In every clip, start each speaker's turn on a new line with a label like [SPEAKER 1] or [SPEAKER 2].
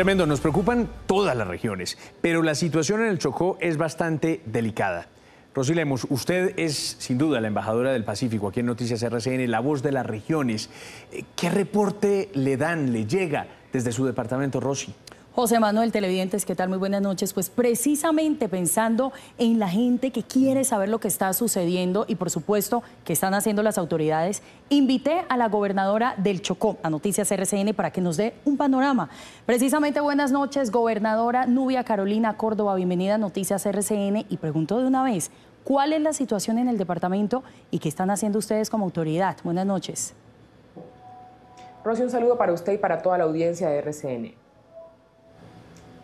[SPEAKER 1] Tremendo, nos preocupan todas las regiones, pero la situación en el Chocó es bastante delicada. Rosy Lemos, usted es sin duda la embajadora del Pacífico aquí en Noticias RCN, la voz de las regiones. Eh, ¿Qué reporte le dan, le llega desde su departamento, Rosy?
[SPEAKER 2] José Manuel Televidentes, ¿qué tal? Muy buenas noches. Pues precisamente pensando en la gente que quiere saber lo que está sucediendo y por supuesto que están haciendo las autoridades, invité a la gobernadora del Chocó, a Noticias RCN, para que nos dé un panorama. Precisamente buenas noches, gobernadora Nubia Carolina Córdoba, bienvenida a Noticias RCN y pregunto de una vez, ¿cuál es la situación en el departamento y qué están haciendo ustedes como autoridad? Buenas noches.
[SPEAKER 3] Rosy, un saludo para usted y para toda la audiencia de RCN.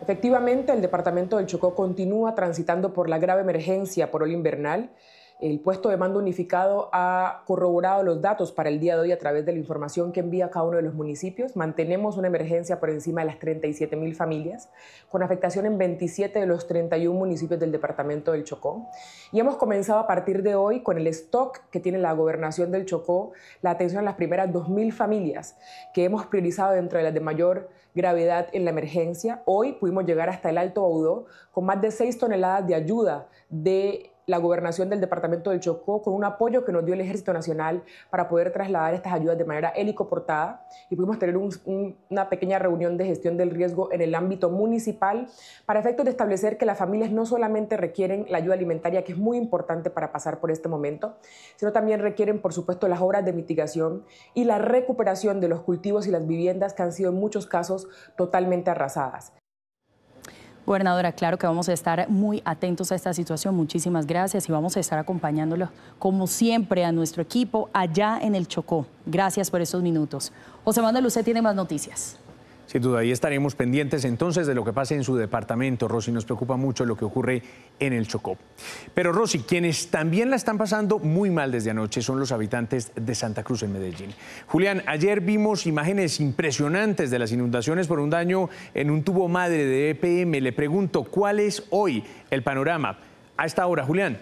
[SPEAKER 3] Efectivamente, el departamento del Chocó continúa transitando por la grave emergencia por el invernal el puesto de mando unificado ha corroborado los datos para el día de hoy a través de la información que envía cada uno de los municipios. Mantenemos una emergencia por encima de las 37 mil familias, con afectación en 27 de los 31 municipios del departamento del Chocó. Y hemos comenzado a partir de hoy con el stock que tiene la gobernación del Chocó, la atención a las primeras 2.000 familias que hemos priorizado dentro de las de mayor gravedad en la emergencia. Hoy pudimos llegar hasta el Alto Baudó con más de 6 toneladas de ayuda de la gobernación del departamento del Chocó con un apoyo que nos dio el Ejército Nacional para poder trasladar estas ayudas de manera helicoportada y pudimos tener una pequeña reunión de gestión del riesgo en el ámbito municipal para efectos de establecer que las familias no solamente requieren la ayuda alimentaria, que es muy importante para pasar por este momento, sino también requieren, por supuesto, las obras de mitigación y la recuperación de los cultivos y las viviendas que han sido en muchos casos totalmente arrasadas.
[SPEAKER 2] Gobernadora, claro que vamos a estar muy atentos a esta situación. Muchísimas gracias y vamos a estar acompañándola como siempre, a nuestro equipo allá en el Chocó. Gracias por estos minutos. José Manuel, usted tiene más noticias.
[SPEAKER 1] Sin duda, ahí estaremos pendientes entonces de lo que pase en su departamento, Rosy. Nos preocupa mucho lo que ocurre en el Chocó. Pero, Rosy, quienes también la están pasando muy mal desde anoche son los habitantes de Santa Cruz en Medellín. Julián, ayer vimos imágenes impresionantes de las inundaciones por un daño en un tubo madre de EPM. Le pregunto, ¿cuál es hoy el panorama? A esta hora, Julián.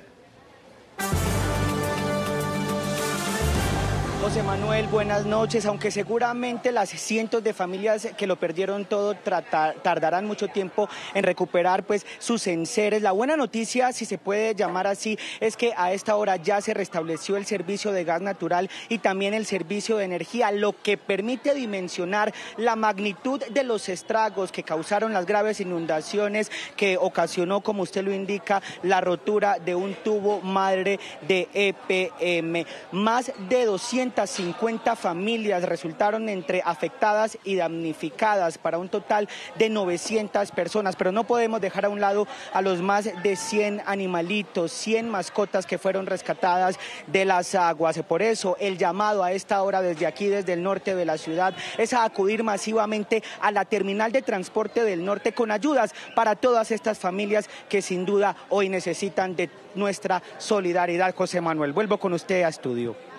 [SPEAKER 1] José
[SPEAKER 4] Manuel, buenas noches. Aunque seguramente las cientos de familias que lo perdieron todo tardarán mucho tiempo en recuperar pues sus enseres. La buena noticia, si se puede llamar así, es que a esta hora ya se restableció el servicio de gas natural y también el servicio de energía, lo que permite dimensionar la magnitud de los estragos que causaron las graves inundaciones que ocasionó, como usted lo indica, la rotura de un tubo madre de EPM. Más de 200 50 familias resultaron entre afectadas y damnificadas para un total de 900 personas, pero no podemos dejar a un lado a los más de 100 animalitos, 100 mascotas que fueron rescatadas de las aguas. Por eso el llamado a esta hora desde aquí, desde el norte de la ciudad, es a acudir masivamente a la terminal de transporte del norte con ayudas para todas estas familias que sin duda hoy necesitan de nuestra solidaridad. José Manuel, vuelvo con usted a estudio.